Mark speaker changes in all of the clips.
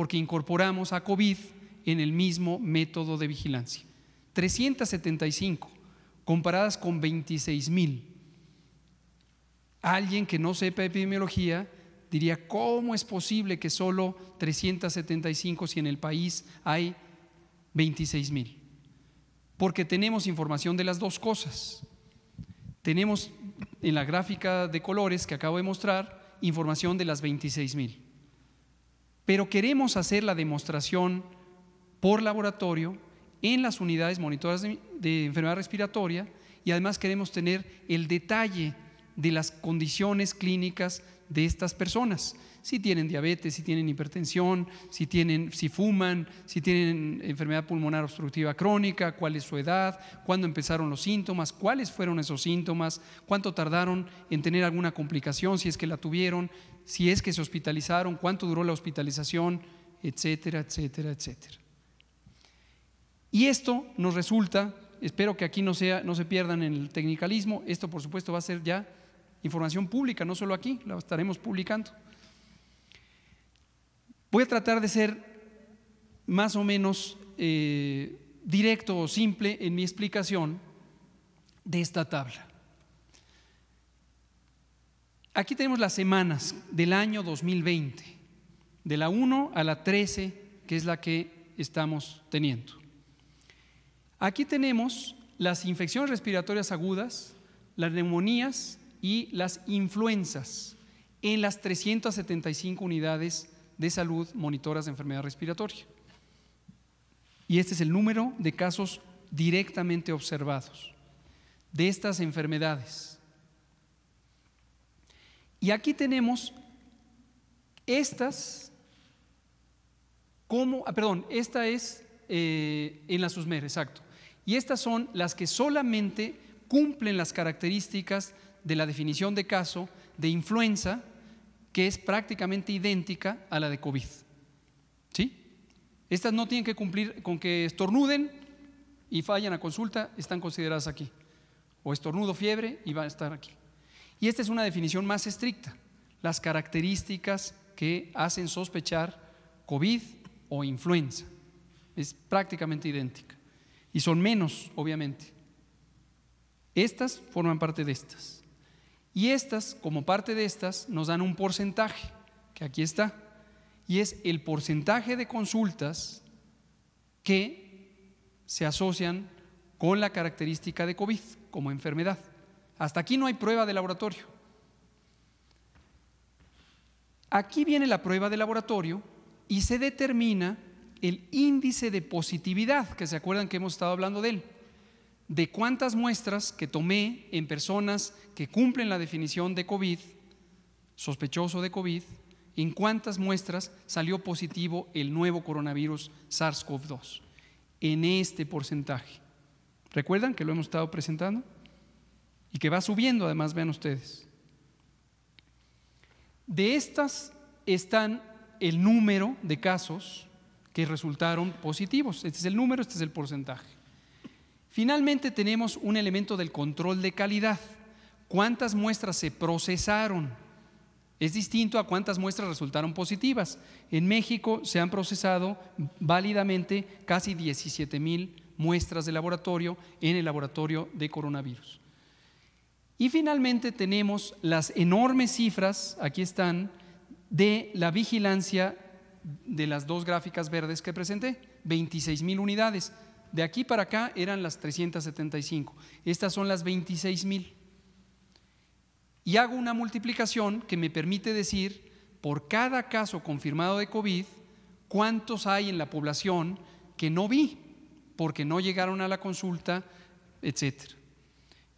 Speaker 1: porque incorporamos a COVID en el mismo método de vigilancia. 375 comparadas con 26 mil. Alguien que no sepa epidemiología diría, ¿cómo es posible que solo 375 si en el país hay 26 mil? Porque tenemos información de las dos cosas. Tenemos en la gráfica de colores que acabo de mostrar información de las 26 mil pero queremos hacer la demostración por laboratorio en las unidades monitoras de, de, enfermedad respiratoria y además queremos tener el detalle de las condiciones clínicas de estas personas si tienen diabetes, si tienen hipertensión, si, tienen, si fuman, si tienen enfermedad pulmonar obstructiva crónica, cuál es su edad, cuándo empezaron los síntomas, cuáles fueron esos síntomas, cuánto tardaron en tener alguna complicación, si es que la tuvieron, si es que se hospitalizaron, cuánto duró la hospitalización, etcétera, etcétera, etcétera. Y esto nos resulta, espero que aquí no, sea, no se pierdan en el tecnicalismo, esto por supuesto va a ser ya información pública, no solo aquí, la estaremos publicando. Voy a tratar de ser más o menos eh, directo o simple en mi explicación de esta tabla. Aquí tenemos las semanas del año 2020, de la 1 a la 13, que es la que estamos teniendo. Aquí tenemos las infecciones respiratorias agudas, las neumonías y las influenzas en las 375 unidades de salud monitoras de enfermedad respiratoria. Y este es el número de casos directamente observados de estas enfermedades. Y aquí tenemos estas, como, ah, perdón, esta es eh, en la SUSMER, exacto. Y estas son las que solamente cumplen las características de la definición de caso de influenza que es prácticamente idéntica a la de COVID. ¿Sí? Estas no tienen que cumplir con que estornuden y fallan a consulta, están consideradas aquí. O estornudo, fiebre y van a estar aquí. Y esta es una definición más estricta. Las características que hacen sospechar COVID o influenza. Es prácticamente idéntica. Y son menos, obviamente. Estas forman parte de estas. Y estas, como parte de estas, nos dan un porcentaje, que aquí está, y es el porcentaje de consultas que se asocian con la característica de COVID como enfermedad. Hasta aquí no hay prueba de laboratorio. Aquí viene la prueba de laboratorio y se determina el índice de positividad, que se acuerdan que hemos estado hablando de él de cuántas muestras que tomé en personas que cumplen la definición de COVID, sospechoso de COVID, en cuántas muestras salió positivo el nuevo coronavirus SARS-CoV-2, en este porcentaje. ¿Recuerdan que lo hemos estado presentando? Y que va subiendo, además, vean ustedes. De estas están el número de casos que resultaron positivos. Este es el número, este es el porcentaje. Finalmente tenemos un elemento del control de calidad. ¿Cuántas muestras se procesaron? Es distinto a cuántas muestras resultaron positivas. En México se han procesado válidamente casi 17 mil muestras de laboratorio en el laboratorio de coronavirus. Y finalmente tenemos las enormes cifras, aquí están, de la vigilancia de las dos gráficas verdes que presenté, 26 mil unidades. De aquí para acá eran las 375. Estas son las 26 mil. Y hago una multiplicación que me permite decir, por cada caso confirmado de COVID, cuántos hay en la población que no vi, porque no llegaron a la consulta, etc.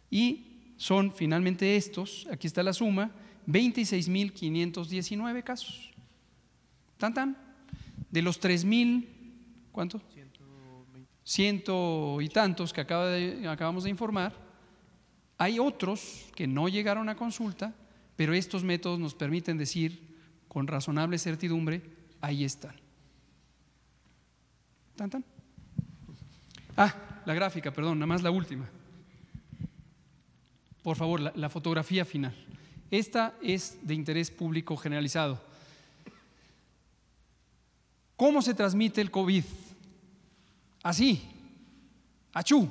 Speaker 1: Y son finalmente estos, aquí está la suma, 26.519 casos. Tan, tan. De los 3.000, ¿cuántos? ciento y tantos que de, acabamos de informar, hay otros que no llegaron a consulta, pero estos métodos nos permiten decir con razonable certidumbre, ahí están. ¿Tan, tan? Ah, la gráfica, perdón, nada más la última. Por favor, la fotografía final. Esta es de interés público generalizado. ¿Cómo se transmite el COVID? Así, achú.